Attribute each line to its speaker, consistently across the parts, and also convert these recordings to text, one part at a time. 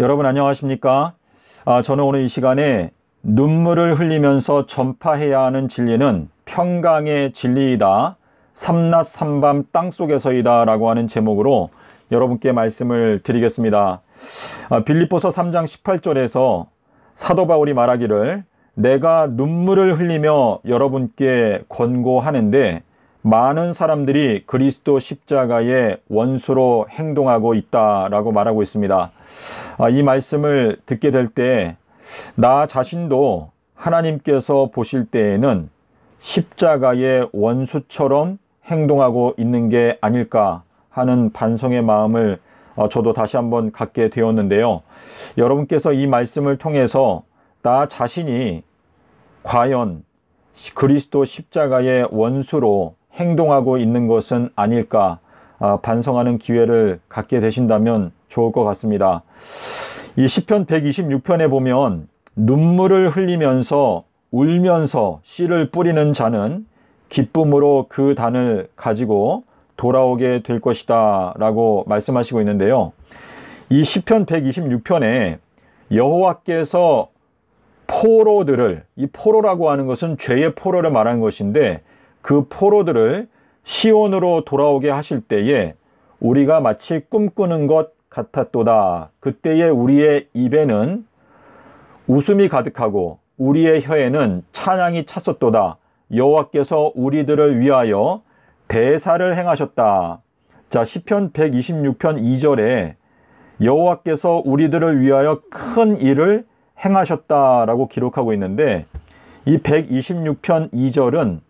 Speaker 1: 여러분 안녕하십니까? 아, 저는 오늘 이 시간에 눈물을 흘리면서 전파해야 하는 진리는 평강의 진리이다. 삼낮 삼밤 땅속에서이다 라고 하는 제목으로 여러분께 말씀을 드리겠습니다. 아, 빌립보서 3장 18절에서 사도 바울이 말하기를 내가 눈물을 흘리며 여러분께 권고하는데 많은 사람들이 그리스도 십자가의 원수로 행동하고 있다라고 말하고 있습니다. 아, 이 말씀을 듣게 될 때 나 자신도 하나님께서 보실 때에는 십자가의 원수처럼 행동하고 있는 게 아닐까 하는 반성의 마음을 어, 저도 다시 한번 갖게 되었는데요. 여러분께서 이 말씀을 통해서 나 자신이 과연 그리스도 십자가의 원수로 행동하고 있는 것은 아닐까 아, 반성하는 기회를 갖게 되신다면 좋을 것 같습니다. 이 시편 126편에 보면 눈물을 흘리면서 울면서 씨를 뿌리는 자는 기쁨으로 그 단을 가지고 돌아오게 될 것이다 라고 말씀하시고 있는데요. 이 시편 126편에 여호와께서 포로들을 이 포로라고 하는 것은 죄의 포로를 말하는 것인데 그 포로들을 시온으로 돌아오게 하실 때에 우리가 마치 꿈꾸는 것 같았도다. 그때에 우리의 입에는 웃음이 가득하고 우리의 혀에는 찬양이 찼었도다. 여호와께서 우리들을 위하여 대사를 행하셨다. 자, 시편 126편 2절에 여호와께서 우리들을 위하여 큰 일을 행하셨다라고 기록하고 있는데 이 126편 2절은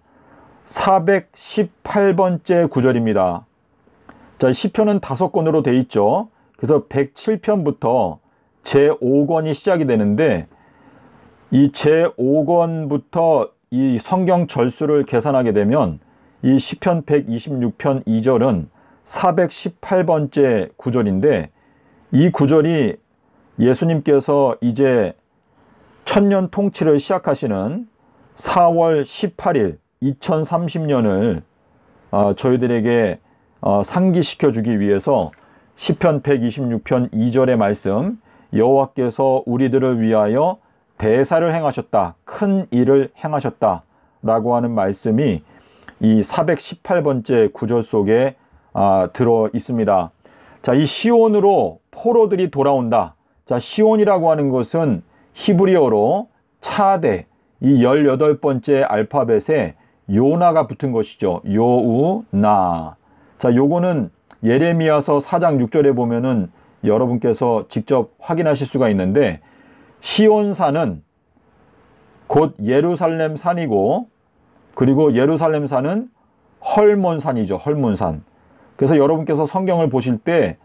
Speaker 1: 418번째 구절입니다. 자, 1 0편은5 권으로 돼 있죠. 그래서 107편부터 제5권이 시작이 되는데 이 제5권부터 이 성경 절수를 계산하게 되면 이1 0편 126편 2절은 418번째 구절인데 이 구절이 예수님께서 이제 천년 통치를 시작하시는 4월 18일 2030년을 어, 저희들에게 어, 상기시켜 주기 위해서 시편 126편 2절의 말씀 여호와께서 우리들을 위하여 대사를 행하셨다. 큰 일을 행하셨다. 라고 하는 말씀이 이 418번째 구절 속에 아, 들어 있습니다. 자, 이 시온으로 포로들이 돌아온다. 자, 시온이라고 하는 것은 히브리어로 차대, 이 18번째 알파벳의 요나가 붙은 것이죠. 요우나. 자, 요거는 예레미야서 4장 6절에 보면은 여러분께서 직접 확인하실 수가 있는데 시온산은 곧 예루살렘 산이고 그리고 예루살렘 산은 헐몬 산이죠. 헐몬 산. 그래서 여러분께서 성경을 보실 때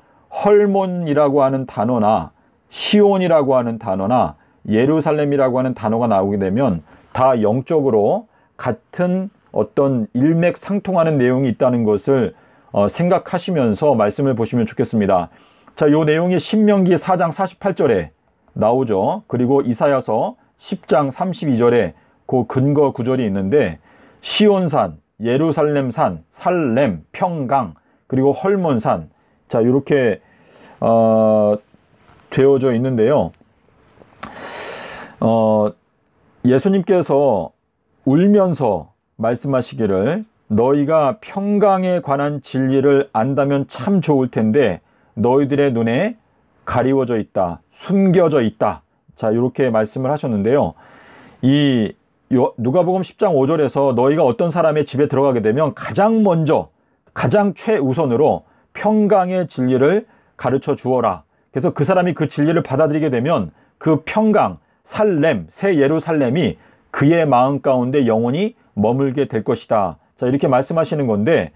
Speaker 1: 헐몬이라고 하는 단어나 시온이라고 하는 단어나 예루살렘이라고 하는 단어가 나오게 되면 다 영적으로 같은 어떤 일맥상통하는 내용이 있다는 것을 어, 생각하시면서 말씀을 보시면 좋겠습니다. 자, 요 내용이 신명기 4장 48절에 나오죠. 그리고 이사야서 10장 32절에 그 근거 구절이 있는데 시온산, 예루살렘산, 살렘, 평강, 그리고 헐몬산 자, 이렇게 어, 되어져 있는데요. 어, 예수님께서 울면서 말씀하시기를 너희가 평강에 관한 진리를 안다면 참 좋을 텐데 너희들의 눈에 가리워져 있다. 숨겨져 있다. 자, 이렇게 말씀을 하셨는데요. 이 누가복음 10장 5절에서 너희가 어떤 사람의 집에 들어가게 되면 가장 먼저 가장 최우선으로 평강의 진리를 가르쳐 주어라. 그래서 그 사람이 그 진리를 받아들이게 되면 그 평강, 살렘, 새 예루살렘이 그의 마음 가운데 영원히 머물게 될 것이다. 자, 이렇게 말씀하시는 건데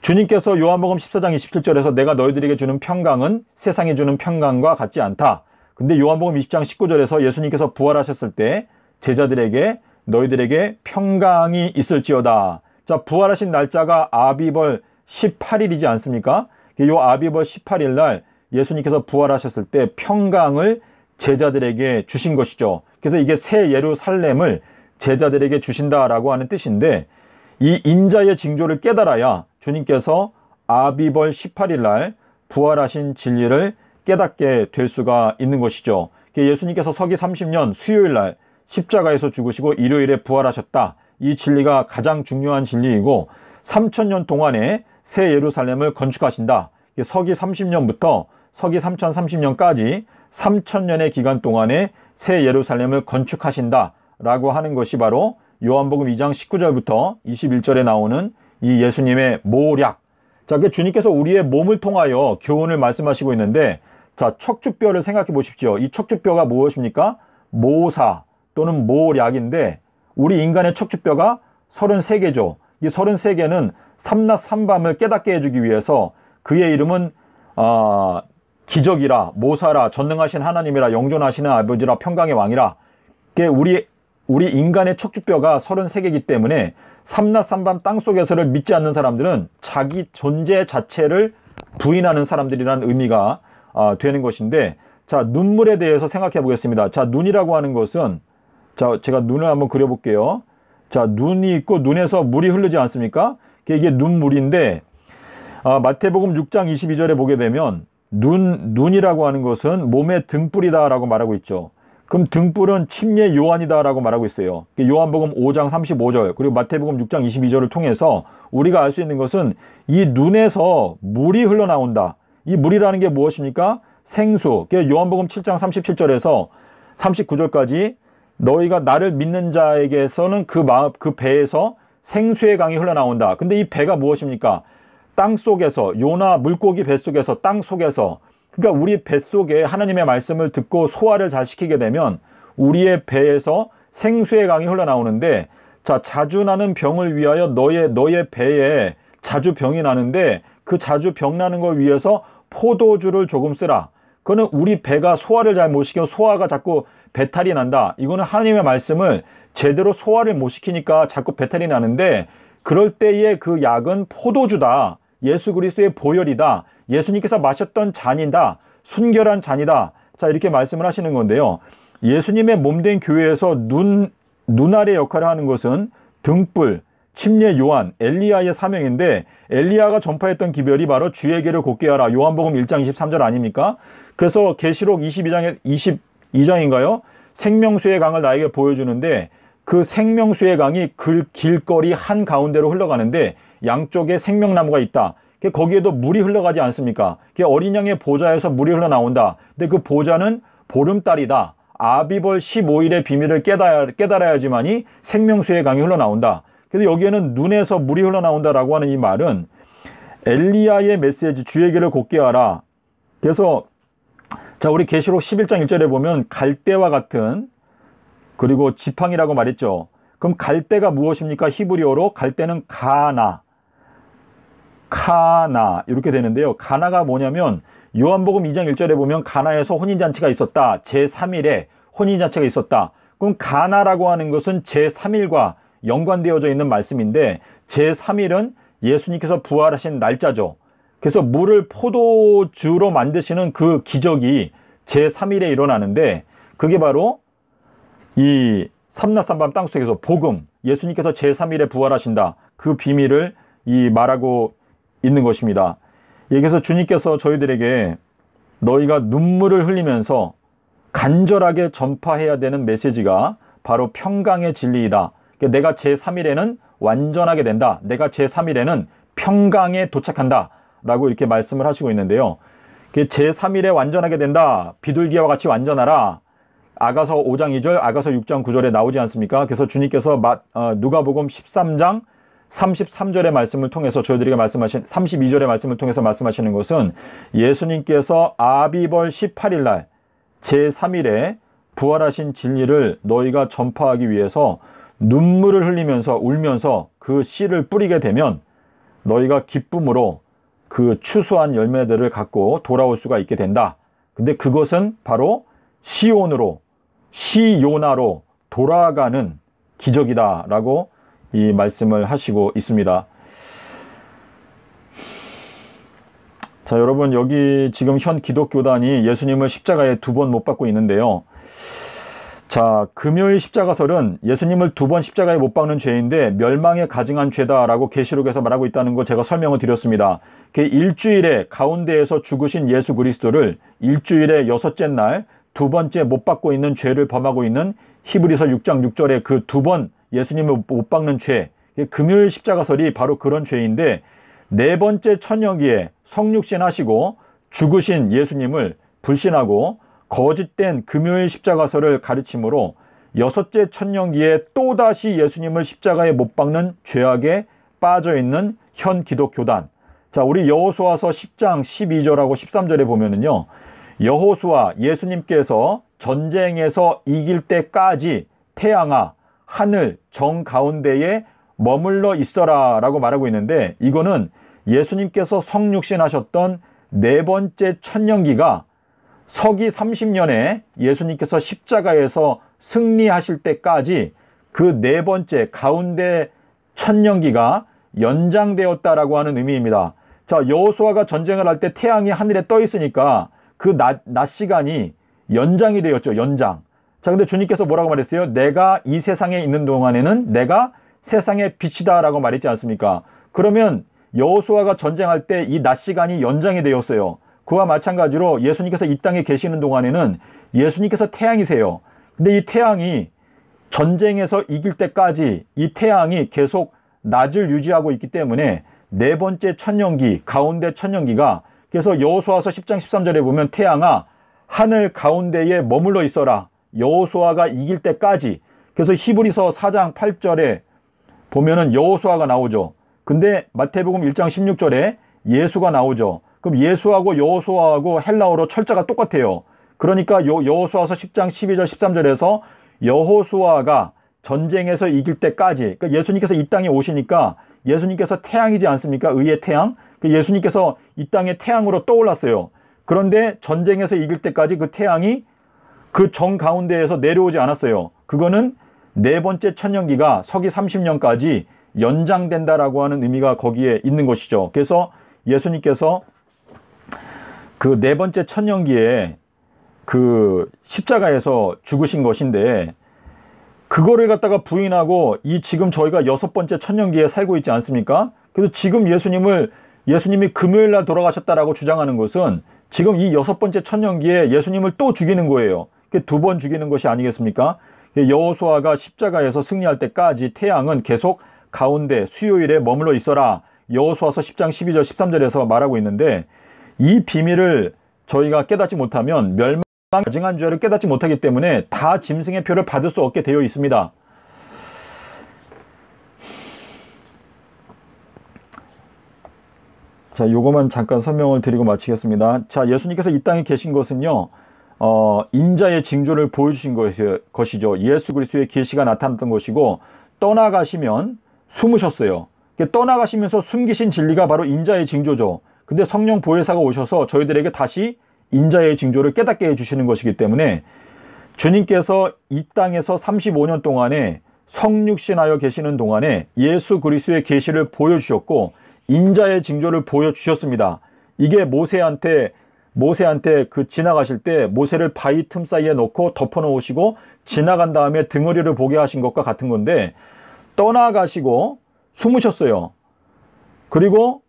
Speaker 1: 주님께서 요한복음 14장 27절에서 내가 너희들에게 주는 평강은 세상이 주는 평강과 같지 않다. 근데 요한복음 20장 19절에서 예수님께서 부활하셨을 때 제자들에게 너희들에게 평강이 있을지어다. 자, 부활하신 날짜가 아비벌 18일이지 않습니까? 요 아비벌 18일 날 예수님께서 부활하셨을 때 평강을 제자들에게 주신 것이죠. 그래서 이게 새 예루살렘을 제자들에게 주신다라고 하는 뜻인데 이 인자의 징조를 깨달아야 주님께서 아비벌 18일 날 부활하신 진리를 깨닫게 될 수가 있는 것이죠. 예수님께서 서기 30년 수요일 날 십자가에서 죽으시고 일요일에 부활하셨다. 이 진리가 가장 중요한 진리이고 3천년 동안에 새 예루살렘을 건축하신다. 서기 30년부터 서기 3030년까지 3천년의 기간 동안에 새 예루살렘을 건축하신다. 라고 하는 것이 바로 요한복음 2장 19절부터 21절에 나오는 이 예수님의 모략. 자, 그 주님께서 우리의 몸을 통하여 교훈을 말씀하시고 있는데, 자, 척추뼈를 생각해 보십시오. 이 척추뼈가 무엇입니까? 모사 또는 모략인데, 우리 인간의 척추뼈가 33개죠. 이 33개는 삼낮 삼밤을 깨닫게 해주기 위해서 그의 이름은 어, 기적이라 모사라 전능하신 하나님이라 영존하시는 아버지라 평강의 왕이라 우리 우리 인간의 척추뼈가 33개이기 때문에 삼낮삼밤 땅속에서를 믿지 않는 사람들은 자기 존재 자체를 부인하는 사람들이란 의미가 아, 되는 것인데 자 눈물에 대해서 생각해 보겠습니다. 자 눈이라고 하는 것은 자 제가 눈을 한번 그려볼게요. 자 눈이 있고 눈에서 물이 흐르지 않습니까? 이게 눈물인데 아, 마태복음 6장 22절에 보게 되면 눈 눈이라고 하는 것은 몸의 등불이다라고 말하고 있죠. 그럼 등불은 침례 요한이다라고 말하고 있어요. 그러니까 요한복음 5장 35절 그리고 마태복음 6장 22절을 통해서 우리가 알 수 있는 것은 이 눈에서 물이 흘러나온다. 이 물이라는 게 무엇입니까? 생수. 그러니까 요한복음 7장 37절에서 39절까지 너희가 나를 믿는 자에게서는 그 마음, 그 배에서 생수의 강이 흘러나온다. 근데 이 배가 무엇입니까? 땅 속에서, 요나 물고기 배 속에서, 땅 속에서 그러니까 우리 뱃속에 하나님의 말씀을 듣고 소화를 잘 시키게 되면 우리의 배에서 생수의 강이 흘러나오는데 자 자주 나는 병을 위하여 너의 너의 배에 자주 병이 나는데 그 자주 병 나는 걸 위해서 포도주를 조금 쓰라. 그거는 우리 배가 소화를 잘 못 시켜 소화가 자꾸 배탈이 난다. 이거는 하나님의 말씀을 제대로 소화를 못 시키니까 자꾸 배탈이 나는데 그럴 때에그 약은 포도주다. 예수 그리스도의 보혈이다. 예수님께서 마셨던 잔이다. 순결한 잔이다. 자, 이렇게 말씀을 하시는 건데요. 예수님의 몸된 교회에서 눈, 눈알의 역할을 하는 것은 등불, 침례 요한, 엘리아의 사명인데 엘리아가 전파했던 기별이 바로 주의계를 곱게 하라. 요한복음 1장 23절 아닙니까? 그래서 계시록 22장에 22장인가요? 생명수의 강을 나에게 보여주는데 그 생명수의 강이 그 길거리 한 가운데로 흘러가는데 양쪽에 생명나무가 있다. 그 거기에도 물이 흘러가지 않습니까? 그 어린 양의 보좌에서 물이 흘러나온다. 근데 그 보좌는 보름달이다. 아비벌 15일의 비밀을 깨달아야, 지만이 생명수의 강이 흘러나온다. 그래서 여기에는 눈에서 물이 흘러나온다라고 하는 이 말은 엘리야의 메시지 주의 길을 곱게 하라. 그래서 자 우리 계시록 11장 1절에 보면 갈대와 같은 그리고 지팡이라고 말했죠. 그럼 갈대가 무엇입니까? 히브리어로 갈대는 가나 가나 이렇게 되는데요. 가나가 뭐냐면 요한복음 2장 1절에 보면 가나에서 혼인잔치가 있었다. 제3일에 혼인잔치가 있었다. 그럼 가나라고 하는 것은 제3일과 연관되어져 있는 말씀인데 제3일은 예수님께서 부활하신 날짜죠. 그래서 물을 포도주로 만드시는 그 기적이 제3일에 일어나는데 그게 바로 이삼나삼밤 땅속에서 복음 예수님께서 제3일에 부활하신다. 그 비밀을 이 말하고 있는 것입니다. 여기서 주님께서 저희들에게 너희가 눈물을 흘리면서 간절하게 전파해야 되는 메시지가 바로 평강의 진리이다. 그러니까 내가 제3일에는 완전하게 된다. 내가 제3일에는 평강에 도착한다. 라고 이렇게 말씀을 하시고 있는데요. 제3일에 완전하게 된다. 비둘기와 같이 완전하라. 아가서 5장 2절, 아가서 6장 9절에 나오지 않습니까? 그래서 주님께서 어, 누가복음 13장 33절의 말씀을 통해서 저희들에게 말씀하신 32절의 말씀을 통해서 말씀하시는 것은 예수님께서 아비벌 18일 날 제3일에 부활하신 진리를 너희가 전파하기 위해서 눈물을 흘리면서 울면서 그 씨를 뿌리게 되면 너희가 기쁨으로 그 추수한 열매들을 갖고 돌아올 수가 있게 된다. 근데 그것은 바로 시온으로 시요나로 돌아가는 기적이다라고 이 말씀을 하시고 있습니다. 자, 여러분, 여기 지금 현 기독교단이 예수님을 십자가에 두 번 못 박고 있는데요. 자, 금요일 십자가설은 예수님을 두 번 십자가에 못 박는 죄인데 멸망에 가증한 죄다라고 계시록에서 말하고 있다는 거 제가 설명을 드렸습니다. 그 일주일에 가운데에서 죽으신 예수 그리스도를 일주일에 여섯째 날 두 번째 못 박고 있는 죄를 범하고 있는 히브리서 6장 6절에 그두번 예수님을 못 박는 죄. 금요일 십자가설이 바로 그런 죄인데 네 번째 천여기에 성육신하시고 죽으신 예수님을 불신하고 거짓된 금요일 십자가설을 가르침으로 여섯째 천년기에 또다시 예수님을 십자가에 못 박는 죄악에 빠져 있는 현 기독교단. 자, 우리 여호수아서 10장 12절하고 13절에 보면은요. 여호수아 예수님께서 전쟁에서 이길 때까지 태양아 하늘 정 가운데에 머물러 있어라 라고 말하고 있는데 이거는 예수님께서 성육신하셨던 네 번째 천년기가 서기 30년에 예수님께서 십자가에서 승리하실 때까지 그 네 번째 가운데 천년기가 연장되었다라고 하는 의미입니다. 자, 여호수아가 전쟁을 할 때 태양이 하늘에 떠 있으니까 그낮낮 시간이 연장이 되었죠. 연장. 자, 근데 주님께서 뭐라고 말했어요? 내가 이 세상에 있는 동안에는 내가 세상의 빛이다라고 말했지 않습니까? 그러면 여호수아가 전쟁할 때 이 낮 시간이 연장이 되었어요. 그와 마찬가지로 예수님께서 이 땅에 계시는 동안에는 예수님께서 태양이세요. 근데 이 태양이 전쟁에서 이길 때까지 이 태양이 계속 낮을 유지하고 있기 때문에 네 번째 천년기 가운데 천년기가 그래서 여호수아서 10장 13절에 보면 태양아 하늘 가운데에 머물러 있어라. 여호수아가 이길 때까지 그래서 히브리서 4장 8절에 보면은 여호수아가 나오죠. 근데 마태복음 1장 16절에 예수가 나오죠. 그럼 예수하고 여호수아하고 헬라어로 철자가 똑같아요. 그러니까 여, 호수아서 10장 12절 13절에서 여호수아가 전쟁에서 이길 때까지 그러니까 예수님께서 이 땅에 오시니까 예수님께서 태양이지 않습니까? 의의 태양. 그러니까 예수님께서 이 땅의 태양으로 떠올랐어요. 그런데 전쟁에서 이길 때까지 그 태양이 그정 가운데에서 내려오지 않았어요. 그거는 네 번째 천년기가 서기 30년까지 연장된다라고 하는 의미가 거기에 있는 것이죠. 그래서 예수님께서 그 네 번째 천년기에 그 십자가에서 죽으신 것인데 그거를 갖다가 부인하고 이 지금 저희가 여섯 번째 천년기에 살고 있지 않습니까? 그래서 지금 예수님을 예수님이 금요일 날 돌아가셨다라고 주장하는 것은 지금 이 여섯 번째 천년기에 예수님을 또 죽이는 거예요. 두번 죽이는 것이 아니겠습니까? 여호수아가 십자가에서 승리할 때까지 태양은 계속 가운데 수요일에 머물러 있어라. 여호수아서 10장 12절 13절에서 말하고 있는데 이 비밀을 저희가 깨닫지 못하면 멸망 가증한 죄를 깨닫지 못하기 때문에 다 짐승의 표를 받을 수 없게 되어 있습니다. 자, 요거만 잠깐 설명을 드리고 마치겠습니다. 자, 예수님께서 이 땅에 계신 것은요. 어, 인자의 징조를 보여주신 것이죠. 예수 그리스도의 계시가 나타났던 것이고 떠나가시면 숨으셨어요. 떠나가시면서 숨기신 진리가 바로 인자의 징조죠. 근데 성령 보혜사가 오셔서 저희들에게 다시 인자의 징조를 깨닫게 해주시는 것이기 때문에 주님께서 이 땅에서 35년 동안에 성육신하여 계시는 동안에 예수 그리스도의 계시를 보여주셨고 인자의 징조를 보여주셨습니다. 이게 모세한테 모세한테 그 지나가실 때 모세를 바위 틈 사이에 놓고 덮어놓으시고 지나간 다음에 등어리를 보게 하신 것과 같은 건데 떠나가시고 숨으셨어요. 그리고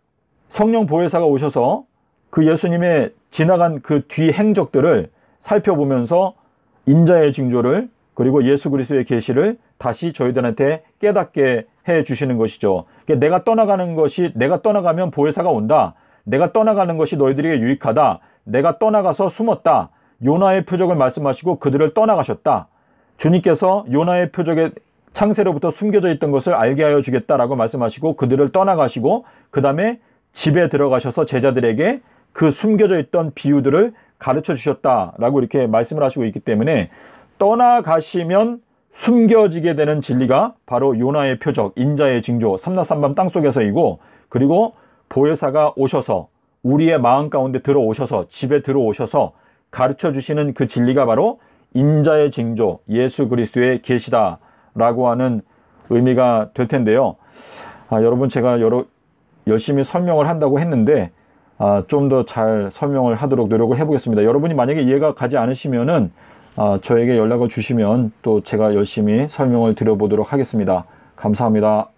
Speaker 1: 성령 보혜사가 오셔서 그 예수님의 지나간 그 뒤 행적들을 살펴보면서 인자의 징조를 그리고 예수 그리스도의 계시를 다시 저희들한테 깨닫게 해 주시는 것이죠. 그러니까 내가 떠나가는 것이 내가 떠나가면 보혜사가 온다. 내가 떠나가는 것이 너희들에게 유익하다. 내가 떠나가서 숨었다. 요나의 표적을 말씀하시고 그들을 떠나가셨다. 주님께서 요나의 표적에 창세로부터 숨겨져 있던 것을 알게 하여 주겠다라고 말씀하시고 그들을 떠나가시고 그 다음에 집에 들어가셔서 제자들에게 그 숨겨져 있던 비유들을 가르쳐 주셨다라고 이렇게 말씀을 하시고 있기 때문에 떠나가시면 숨겨지게 되는 진리가 바로 요나의 표적, 인자의 징조, 삼나삼밤 땅속에서이고 그리고 보혜사가 오셔서 우리의 마음 가운데 들어오셔서 집에 들어오셔서 가르쳐 주시는 그 진리가 바로 인자의 징조 예수 그리스도의 계시다라고 하는 의미가 될 텐데요. 아, 여러분 제가 여러 열심히 설명을 한다고 했는데 아, 좀더 잘 설명을 하도록 노력을 해보겠습니다. 여러분이 만약에 이해가 가지 않으시면은 아, 저에게 연락을 주시면 또 제가 열심히 설명을 드려보도록 하겠습니다. 감사합니다.